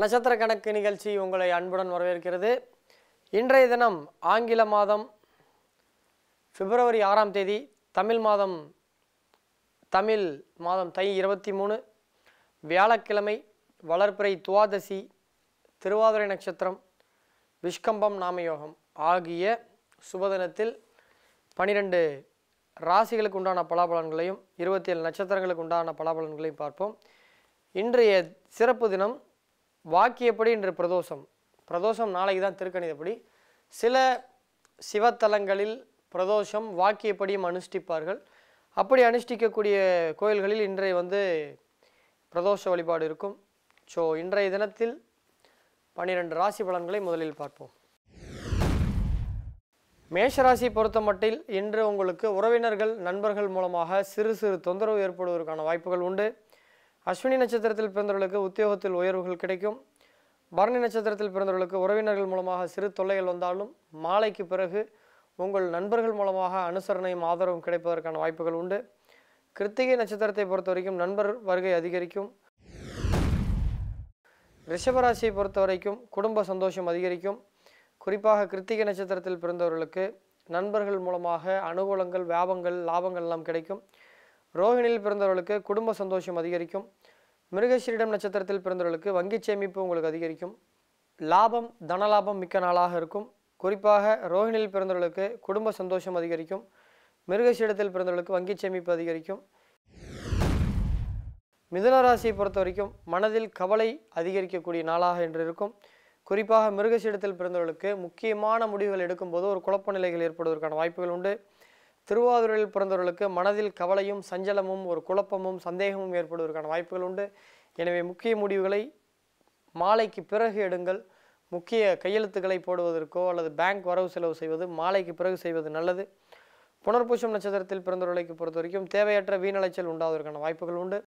நட்சத்திர கணக்கு நிகழ்ச்சி உங்களை அன்புடன் வரவேற்கிறது இன்றைய தினம் ஆங்கில மாதம் பிப்ரவரி ஆறாம் தேதி தமிழ் மாதம் தமிழ் மாதம் தை இருபத்தி மூணு வியாழக்கிழமை வளர்ப்பிறை துவாதசி திருவாதிரை நட்சத்திரம் விஷ்கம்பம் நாமயோகம் ஆகிய சுபதினத்தில் பனிரெண்டு ராசிகளுக்கு உண்டான பலாபலன்களையும் இருபத்தி ஏழு நட்சத்திரங்களுக்கு உண்டான பலாபலன்களையும் பார்ப்போம் இன்றைய சிறப்பு தினம் வாக்கியப்படி இன்று பிரதோஷம் பிரதோஷம் நாளைக்கு தான் திருக்கணிதப்படி சில சிவத்தலங்களில் பிரதோஷம் வாக்கியப்படியும் அனுஷ்டிப்பார்கள் அப்படி அனுஷ்டிக்கக்கூடிய கோயில்களில் இன்றைய வந்து பிரதோஷ வழிபாடு இருக்கும் ஸோ இன்றைய தினத்தில் பன்னிரெண்டு ராசி பலன்களை முதலில் பார்ப்போம் மேஷராசி பொறுத்தமட்டில் இன்று உங்களுக்கு உறவினர்கள் நண்பர்கள் மூலமாக சிறு சிறு தொந்தரவு ஏற்படுவதற்கான வாய்ப்புகள் உண்டு அஸ்வினி நட்சத்திரத்தில் பிறந்தவர்களுக்கு உத்தியோகத்தில் உயர்வுகள் கிடைக்கும் பரணி நட்சத்திரத்தில் பிறந்தவர்களுக்கு உறவினர்கள் மூலமாக சிறு தொல்லைகள் வந்தாலும் மாலைக்கு பிறகு உங்கள் நண்பர்கள் மூலமாக அனுசரணையும் ஆதரவும் கிடைப்பதற்கான வாய்ப்புகள் உண்டு கிருத்திகை நட்சத்திரத்தை பொறுத்த வரைக்கும் நண்பர் வருகை அதிகரிக்கும் ரிஷபராசியை பொறுத்த வரைக்கும் குடும்ப சந்தோஷம் அதிகரிக்கும் குறிப்பாக கிருத்திகை நட்சத்திரத்தில் பிறந்தவர்களுக்கு நண்பர்கள் மூலமாக அனுகூலங்கள் வியாபங்கள் லாபங்கள் எல்லாம் கிடைக்கும் ரோஹிணியில் பிறந்தவர்களுக்கு குடும்ப சந்தோஷம் அதிகரிக்கும் மிருகஸ்ரீடம் நட்சத்திரத்தில் பிறந்தவர்களுக்கு வங்கி சேமிப்பு உங்களுக்கு அதிகரிக்கும் லாபம் தனலாபம் மிக்க நாளாக இருக்கும் குறிப்பாக ரோஹிணியில் பிறந்தவர்களுக்கு குடும்ப சந்தோஷம் அதிகரிக்கும் மிருகஸ்ரீடத்தில் பிறந்தவர்களுக்கு வங்கி சேமிப்பு அதிகரிக்கும் மிதுனராசியை பொறுத்த வரைக்கும் மனதில் கவலை அதிகரிக்கக்கூடிய நாளாக என்று இருக்கும் குறிப்பாக மிருகஸ்ரீடத்தில் பிறந்தவர்களுக்கு முக்கியமான முடிவுகள் எடுக்கும்போது ஒரு குழப்ப நிலைகள் ஏற்படுவதற்கான வாய்ப்புகள் உண்டு திருவாதூரில் பிறந்தவர்களுக்கு மனதில் கவலையும் சஞ்சலமும் ஒரு குழப்பமும் சந்தேகமும் ஏற்படுவதற்கான வாய்ப்புகள் உண்டு எனவே முக்கிய முடிவுகளை மாலைக்கு பிறகு எடுங்கள் முக்கிய கையெழுத்துக்களை போடுவதற்கோ அல்லது பேங்க் வரவு செலவு செய்வது மாலைக்கு பிறகு செய்வது நல்லது புனர்பூசம் நட்சத்திரத்தில் பிறந்தவர்களுக்கு பொறுத்த வரைக்கும் தேவையற்ற வீணலைச்சல் உண்டாவதற்கான வாய்ப்புகள் உண்டு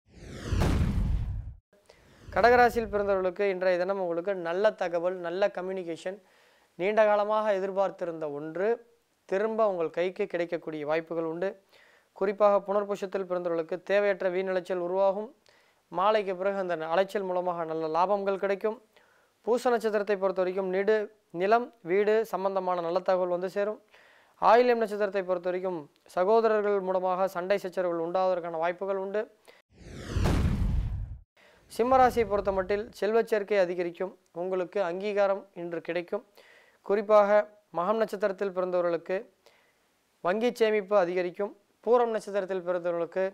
கடகராசியில் பிறந்தவர்களுக்கு இன்றைய தினம் உங்களுக்கு நல்ல தகவல் நல்ல கம்யூனிகேஷன் நீண்ட காலமாக எதிர்பார்த்திருந்த ஒன்று திரும்ப உங்கள் கைக்கு கிடைக்கக்கூடிய வாய்ப்புகள் உண்டு குறிப்பாக புனர்புஷத்தில் பிறந்தவர்களுக்கு தேவையற்ற வீணலைச்சல் உருவாகும் மாலைக்கு பிறகு அந்த அலைச்சல் மூலமாக நல்ல லாபங்கள் கிடைக்கும் பூச நட்சத்திரத்தை பொறுத்த வரைக்கும் நிடு நிலம் வீடு சம்பந்தமான நல்ல தகவல் வந்து சேரும் ஆயிலம் நட்சத்திரத்தை பொறுத்த வரைக்கும் சகோதரர்கள் மூலமாக சண்டை சச்சரவுகள் உண்டாவதற்கான வாய்ப்புகள் உண்டு சிம்மராசியை பொறுத்த மட்டில் செல்வச்சேர்க்கை அதிகரிக்கும் உங்களுக்கு அங்கீகாரம் இன்று கிடைக்கும் குறிப்பாக மகம் நட்சத்திரத்தில் பிறந்தவர்களுக்கு வங்கி சேமிப்பு அதிகரிக்கும் பூரம் நட்சத்திரத்தில் பிறந்தவர்களுக்கு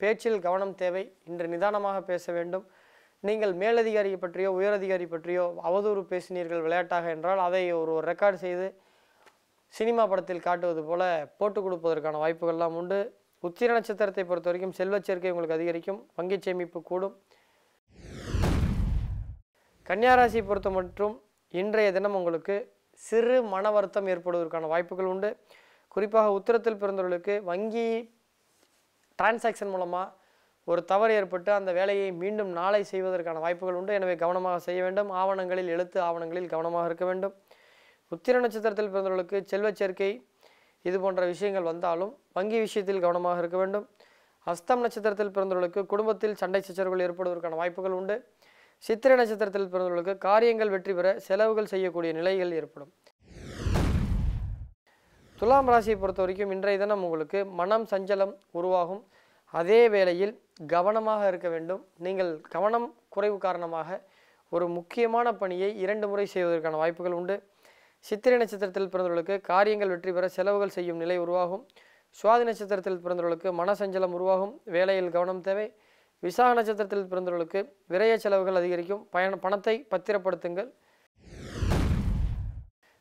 பேச்சில் கவனம் தேவை இன்று நிதானமாக பேச வேண்டும் நீங்கள் மேலதிகாரி பற்றியோ உயரதிகாரி பற்றியோ அவதூறு பேசினீர்கள் விளையாட்டாக என்றால் அதை ஒரு ரெக்கார்டு செய்து சினிமா படத்தில் காட்டுவது போல போட்டு கொடுப்பதற்கான வாய்ப்புகள்லாம் உண்டு உச்சிர நட்சத்திரத்தை பொறுத்த வரைக்கும் செல்வச்சேர்க்கை உங்களுக்கு அதிகரிக்கும் வங்கி சேமிப்பு கூடும் கன்னியாராசி பொறுத்த மற்றும் இன்றைய தினம் உங்களுக்கு சிறு மன வருத்தம் ஏற்படுவதற்கான வாய்ப்புகள் உண்டு குறிப்பாக உத்திரத்தில் பிறந்தவர்களுக்கு வங்கி டிரான்சாக்ஷன் மூலமாக ஒரு தவறு ஏற்பட்டு அந்த வேலையை மீண்டும் நாளை செய்வதற்கான வாய்ப்புகள் உண்டு எனவே கவனமாக செய்ய வேண்டும் ஆவணங்களில் எழுத்து ஆவணங்களில் கவனமாக இருக்க வேண்டும் உத்திர நட்சத்திரத்தில் பிறந்தவர்களுக்கு செல்வ சேர்க்கை இது போன்ற விஷயங்கள் வந்தாலும் வங்கி விஷயத்தில் கவனமாக இருக்க வேண்டும் அஸ்தம் நட்சத்திரத்தில் பிறந்தவர்களுக்கு குடும்பத்தில் சண்டை சச்சரவுகள் ஏற்படுவதற்கான வாய்ப்புகள் உண்டு சித்திரை நட்சத்திரத்தில் பிறந்தவர்களுக்கு காரியங்கள் வெற்றி பெற செலவுகள் செய்யக்கூடிய நிலைகள் ஏற்படும் துலாம் ராசியை பொறுத்த வரைக்கும் இன்றைய தினம் உங்களுக்கு மனம் சஞ்சலம் உருவாகும் அதே வேளையில் கவனமாக இருக்க வேண்டும் நீங்கள் கவனம் குறைவு காரணமாக ஒரு முக்கியமான பணியை இரண்டு முறை செய்வதற்கான வாய்ப்புகள் உண்டு சித்திரை நட்சத்திரத்தில் பிறந்தவர்களுக்கு காரியங்கள் வெற்றி பெற செலவுகள் செய்யும் நிலை உருவாகும் சுவாதி நட்சத்திரத்தில் பிறந்தவர்களுக்கு மனசஞ்சலம் உருவாகும் வேலையில் கவனம் தேவை விசாக நட்சத்திரத்தில் பிறந்தவர்களுக்கு விரைய செலவுகள் அதிகரிக்கும் பயண பணத்தை பத்திரப்படுத்துங்கள்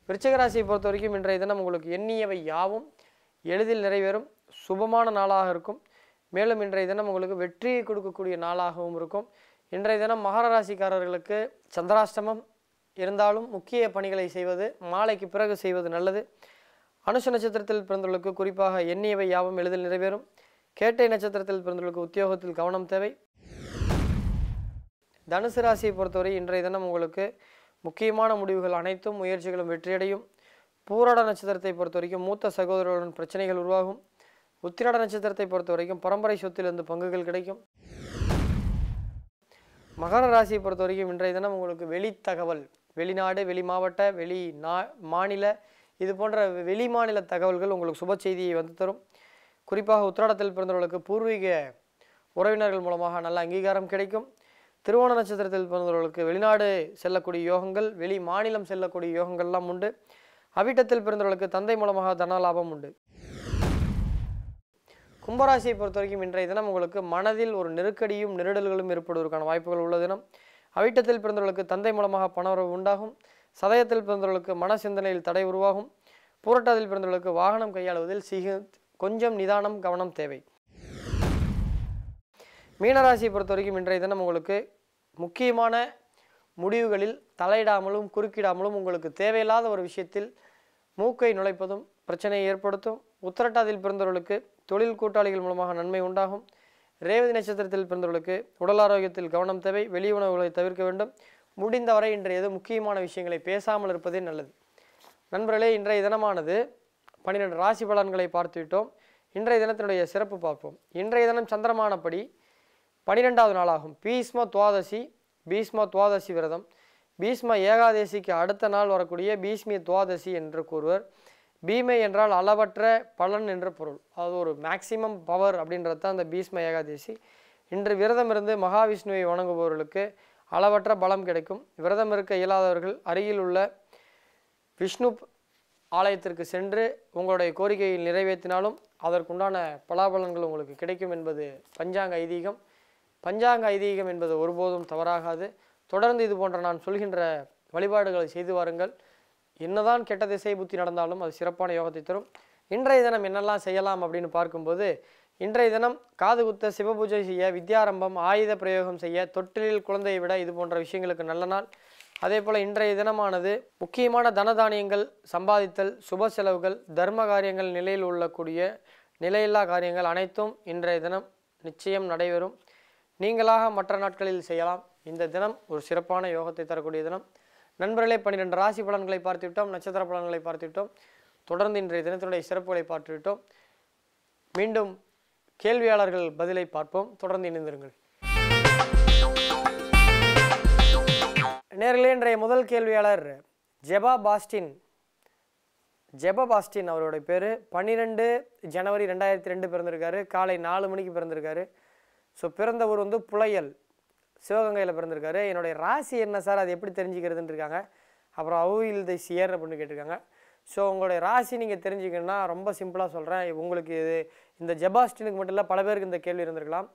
விருச்சகராசியை பொறுத்த வரைக்கும் இன்றைய தினம் உங்களுக்கு எண்ணியவை யாவும் எளிதில் நிறைவேறும் சுபமான நாளாக இருக்கும் மேலும் இன்றைய தினம் உங்களுக்கு வெற்றியை கொடுக்கக்கூடிய நாளாகவும் இருக்கும் இன்றைய தினம் மகர ராசிக்காரர்களுக்கு சந்திராஷ்டமம் இருந்தாலும் முக்கிய பணிகளை செய்வது மாலைக்கு பிறகு செய்வது நல்லது அனுஷ நட்சத்திரத்தில் பிறந்தவர்களுக்கு குறிப்பாக எண்ணியவை யாவும் எளிதில் நிறைவேறும் கேட்டை நட்சத்திரத்தில் பிறந்தவர்களுக்கு உத்தியோகத்தில் கவனம் தேவை தனுசு ராசியை பொறுத்தவரை இன்றைய தினம் உங்களுக்கு முக்கியமான முடிவுகள் அனைத்தும் முயற்சிகளும் வெற்றியடையும் பூராட நட்சத்திரத்தை பொறுத்த வரைக்கும் மூத்த சகோதரர்களுடன் பிரச்சனைகள் உருவாகும் உத்திராட நட்சத்திரத்தை பொறுத்த வரைக்கும் பரம்பரை சொத்திலிருந்து பங்குகள் கிடைக்கும் மகர ராசியை பொறுத்த வரைக்கும் இன்றைய தினம் உங்களுக்கு வெளி தகவல் வெளிநாடு வெளி மாவட்ட வெளி நா மாநில இது போன்ற வெளி மாநில தகவல்கள் உங்களுக்கு சுப செய்தியை வந்து தரும் குறிப்பாக உத்திராடத்தில் பிறந்தவர்களுக்கு பூர்வீக உறவினர்கள் மூலமாக நல்ல அங்கீகாரம் கிடைக்கும் திருவோண நட்சத்திரத்தில் பிறந்தவர்களுக்கு வெளிநாடு செல்லக்கூடிய யோகங்கள் வெளி மாநிலம் செல்லக்கூடிய யோகங்கள்லாம் உண்டு அவிட்டத்தில் பிறந்தவர்களுக்கு தந்தை மூலமாக தன லாபம் உண்டு கும்பராசியை பொறுத்த வரைக்கும் இன்றைய தினம் உங்களுக்கு மனதில் ஒரு நெருக்கடியும் நெருடல்களும் ஏற்படுவதற்கான வாய்ப்புகள் உள்ள தினம் அவிட்டத்தில் பிறந்தவர்களுக்கு தந்தை மூலமாக பணவரவு உண்டாகும் சதயத்தில் பிறந்தவர்களுக்கு மன சிந்தனையில் தடை உருவாகும் பூரட்டாதில் பிறந்தவர்களுக்கு வாகனம் கையாளுவதில் சிகி கொஞ்சம் நிதானம் கவனம் தேவை மீனராசியை பொறுத்த வரைக்கும் இன்றைய தினம் உங்களுக்கு முக்கியமான முடிவுகளில் தலையிடாமலும் குறுக்கிடாமலும் உங்களுக்கு தேவையில்லாத ஒரு விஷயத்தில் மூக்கை நுழைப்பதும் பிரச்சனையை ஏற்படுத்தும் உத்திரட்டாதியில் பிறந்தவர்களுக்கு தொழில் கூட்டாளிகள் மூலமாக நன்மை உண்டாகும் ரேவதி நட்சத்திரத்தில் பிறந்தவர்களுக்கு உடல் ஆரோக்கியத்தில் கவனம் தேவை வெளி உணவுகளை தவிர்க்க வேண்டும் முடிந்தவரை இன்றைய எது முக்கியமான விஷயங்களை பேசாமல் இருப்பதே நல்லது நண்பர்களே இன்றைய தினமானது பன்னிரெண்டு ராசி பலன்களை பார்த்துவிட்டோம் இன்றைய தினத்தினுடைய சிறப்பு பார்ப்போம் இன்றைய தினம் சந்திரமானப்படி பனிரெண்டாவது நாளாகும் பீஸ்ம துவாதசி பீஸ்ம துவாதசி விரதம் பீஸ்ம ஏகாதசிக்கு அடுத்த நாள் வரக்கூடிய பீஸ்மி துவாதசி என்று கூறுவர் பீமை என்றால் அளவற்ற பலன் என்ற பொருள் அது ஒரு மேக்சிமம் பவர் அப்படின்றது தான் அந்த பீஸ்ம ஏகாதசி இன்று விரதம் இருந்து மகாவிஷ்ணுவை வணங்குபவர்களுக்கு அளவற்ற பலம் கிடைக்கும் விரதம் இருக்க இயலாதவர்கள் அருகில் உள்ள விஷ்ணு ஆலயத்திற்கு சென்று உங்களுடைய கோரிக்கையை நிறைவேற்றினாலும் அதற்குண்டான பலாபலன்கள் உங்களுக்கு கிடைக்கும் என்பது பஞ்சாங்க ஐதீகம் பஞ்சாங்க ஐதீகம் என்பது ஒருபோதும் தவறாகாது தொடர்ந்து இது போன்ற நான் சொல்கின்ற வழிபாடுகளை செய்து வாருங்கள் என்னதான் கெட்ட திசை புத்தி நடந்தாலும் அது சிறப்பான யோகத்தை தரும் இன்றைய தினம் என்னெல்லாம் செய்யலாம் அப்படின்னு பார்க்கும்போது இன்றைய தினம் காது குத்த சிவபூஜை செய்ய வித்யாரம்பம் ஆயுத பிரயோகம் செய்ய தொட்டிலில் குழந்தையை விட இது போன்ற விஷயங்களுக்கு நல்ல நாள் அதே போல் இன்றைய தினமானது முக்கியமான தனதானியங்கள் சம்பாதித்தல் சுப செலவுகள் தர்ம காரியங்கள் நிலையில் உள்ளக்கூடிய நிலையில்லா காரியங்கள் அனைத்தும் இன்றைய தினம் நிச்சயம் நடைபெறும் நீங்களாக மற்ற நாட்களில் செய்யலாம் இந்த தினம் ஒரு சிறப்பான யோகத்தை தரக்கூடிய தினம் நண்பர்களே பன்னிரெண்டு ராசி பலன்களை பார்த்துவிட்டோம் நட்சத்திர பலன்களை பார்த்துவிட்டோம் தொடர்ந்து இன்றைய தினத்தினுடைய சிறப்புகளை பார்த்துவிட்டோம் மீண்டும் கேள்வியாளர்கள் பதிலை பார்ப்போம் தொடர்ந்து இணைந்திருங்கள் நேரில் இன்றைய முதல் கேள்வியாளர் ஜெபா பாஸ்டின் ஜெபா பாஸ்டின் அவருடைய பேர் பன்னிரெண்டு ஜனவரி ரெண்டாயிரத்தி ரெண்டு பிறந்திருக்காரு காலை நாலு மணிக்கு பிறந்திருக்காரு ஸோ பிறந்த ஊர் வந்து புலையல் சிவகங்கையில் பிறந்திருக்காரு என்னுடைய ராசி என்ன சார் அது எப்படி தெரிஞ்சுக்கிறதுன்னு இருக்காங்க அப்புறம் அவுயில் தை சியர் அப்படின்னு கேட்டிருக்காங்க ஸோ உங்களுடைய ராசி நீங்கள் தெரிஞ்சுக்கணுன்னா ரொம்ப சிம்பிளாக சொல்கிறேன் உங்களுக்கு இது இந்த ஜெபாஸ்டினுக்கு மட்டும் இல்லை பல பேருக்கு இந்த கேள்வி இருந்திருக்கலாம்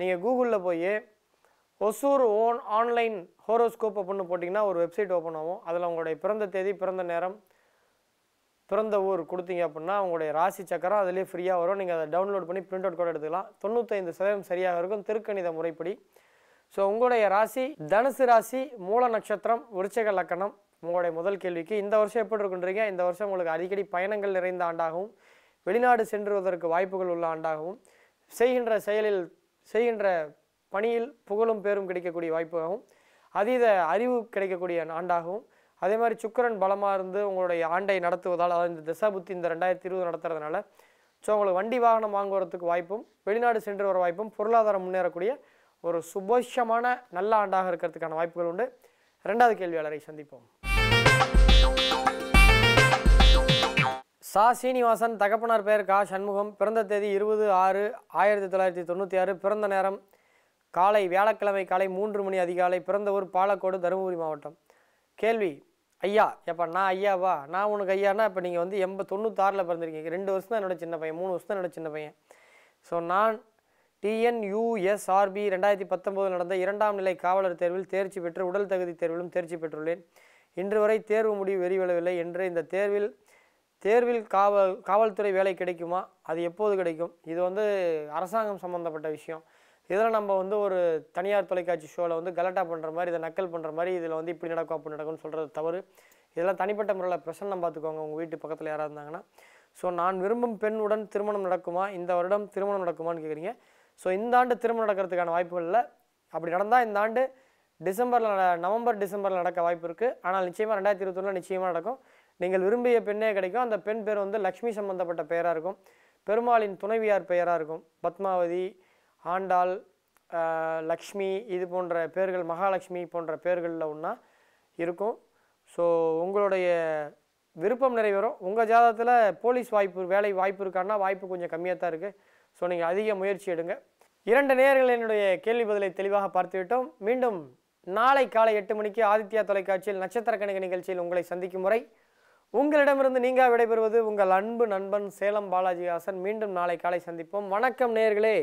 நீங்கள் கூகுளில் போய் ஒசூர் ஓன் ஆன்லைன் ஹோரோஸ்கோப் அப்படின்னு போட்டிங்கன்னா ஒரு வெப்சைட் ஓப்பன் ஆகும் அதில் உங்களுடைய பிறந்த தேதி பிறந்த நேரம் பிறந்த ஊர் கொடுத்தீங்க அப்படின்னா உங்களுடைய ராசி சக்கரம் அதுலேயே ஃப்ரீயாக வரும் நீங்கள் அதை டவுன்லோட் பண்ணி பிரிண்ட் அவுட் கூட எடுத்துக்கலாம் தொண்ணூத்தைந்து சதவீதம் சரியாக இருக்கும் திருக்கணித முறைப்படி ஸோ உங்களுடைய ராசி தனுசு ராசி மூல நட்சத்திரம் விருச்சக லக்கணம் உங்களுடைய முதல் கேள்விக்கு இந்த வருஷம் எப்படி இருக்குன்றீங்க இந்த வருஷம் உங்களுக்கு அடிக்கடி பயணங்கள் நிறைந்த ஆண்டாகவும் வெளிநாடு சென்றுவதற்கு வாய்ப்புகள் உள்ள ஆண்டாகவும் செய்கின்ற செயலில் செய்கின்ற பணியில் புகழும் பேரும் கிடைக்கக்கூடிய வாய்ப்பாகவும் அதீத அறிவு கிடைக்கக்கூடிய ஆண்டாகவும் அதே மாதிரி சுக்கரன் பலமாக இருந்து உங்களுடைய ஆண்டை நடத்துவதால் அதாவது இந்த தசாபுத்தி இந்த ரெண்டாயிரத்தி இருபது நடத்துறதுனால ஸோ உங்களுக்கு வண்டி வாகனம் வாங்குவதற்கு வாய்ப்பும் வெளிநாடு சென்று வர வாய்ப்பும் பொருளாதாரம் முன்னேறக்கூடிய ஒரு சுபோஷமான நல்ல ஆண்டாக இருக்கிறதுக்கான வாய்ப்புகள் உண்டு ரெண்டாவது கேள்வியாளரை சந்திப்போம் சா சீனிவாசன் தகப்பனார் பெயர் கா சண்முகம் பிறந்த தேதி இருபது ஆறு ஆயிரத்தி தொள்ளாயிரத்தி தொண்ணூற்றி ஆறு பிறந்த நேரம் காலை வியாழக்கிழமை காலை மூன்று மணி அதிகாலை பிறந்த ஊர் பாலக்கோடு தருமபுரி மாவட்டம் கேள்வி ஐயா எப்போ நான் ஐயாவா நான் உனக்கு ஐயானா இப்போ நீங்கள் வந்து எண்பது தொண்ணூத்தாறில் பிறந்திருக்கீங்க ரெண்டு வருஷம் தான் என்னோட சின்ன பையன் மூணு வருஷம் தான் என்னோடய சின்ன பையன் ஸோ நான் டிஎன்யூஎஸ்ஆர்பி ரெண்டாயிரத்தி பத்தொம்போது நடந்த இரண்டாம் நிலை காவலர் தேர்வில் தேர்ச்சி பெற்று உடல் தகுதி தேர்விலும் தேர்ச்சி பெற்றுள்ளேன் இன்று வரை தேர்வு முடிவு வெறிவிடவில்லை என்று இந்த தேர்வில் தேர்வில் காவல் காவல்துறை வேலை கிடைக்குமா அது எப்போது கிடைக்கும் இது வந்து அரசாங்கம் சம்மந்தப்பட்ட விஷயம் இதில் நம்ம வந்து ஒரு தனியார் தொலைக்காட்சி ஷோவில் வந்து கலட்டா பண்ணுற மாதிரி இதை நக்கல் பண்ணுற மாதிரி இதில் வந்து இப்படி நடக்கும் அப்படி நடக்கும்னு சொல்கிறது தவறு இதெல்லாம் தனிப்பட்ட முறையில் பிரசன்னம் பார்த்துக்கோங்க உங்கள் வீட்டு பக்கத்தில் யாராக இருந்தாங்கன்னா ஸோ நான் விரும்பும் பெண்ணுடன் திருமணம் நடக்குமா இந்த வருடம் திருமணம் நடக்குமான்னு கேட்குறீங்க ஸோ இந்த ஆண்டு திருமணம் நடக்கிறதுக்கான வாய்ப்புகள் இல்லை அப்படி நடந்தால் இந்த ஆண்டு டிசம்பரில் நவம்பர் டிசம்பரில் நடக்க வாய்ப்பு இருக்குது ஆனால் நிச்சயமாக ரெண்டாயிரத்தி இருபத்தொன்னில் நிச்சயமாக நடக்கும் நீங்கள் விரும்பிய பெண்ணே கிடைக்கும் அந்த பெண் பேர் வந்து லக்ஷ்மி சம்பந்தப்பட்ட பெயராக இருக்கும் பெருமாளின் துணைவியார் பெயராக இருக்கும் பத்மாவதி ஆண்டாள் லக்ஷ்மி இது போன்ற பேர்கள் மகாலட்சுமி போன்ற பேர்களில் ஒன்றா இருக்கும் ஸோ உங்களுடைய விருப்பம் நிறைவேறும் உங்கள் ஜாதகத்தில் போலீஸ் வாய்ப்பு வேலை வாய்ப்பு இருக்கான்னா வாய்ப்பு கொஞ்சம் கம்மியாக தான் இருக்குது ஸோ நீங்கள் அதிக முயற்சி எடுங்க இரண்டு நேரங்கள் என்னுடைய கேள்வி பதிலை தெளிவாக பார்த்துவிட்டோம் மீண்டும் நாளை காலை எட்டு மணிக்கு ஆதித்யா தொலைக்காட்சியில் நட்சத்திர கணக்கு நிகழ்ச்சியில் உங்களை சந்திக்கும் முறை உங்களிடமிருந்து நீங்கள் விடைபெறுவது உங்கள் அன்பு நண்பன் சேலம் பாலாஜி ஹாசன் மீண்டும் நாளை காலை சந்திப்போம் வணக்கம் நேர்களே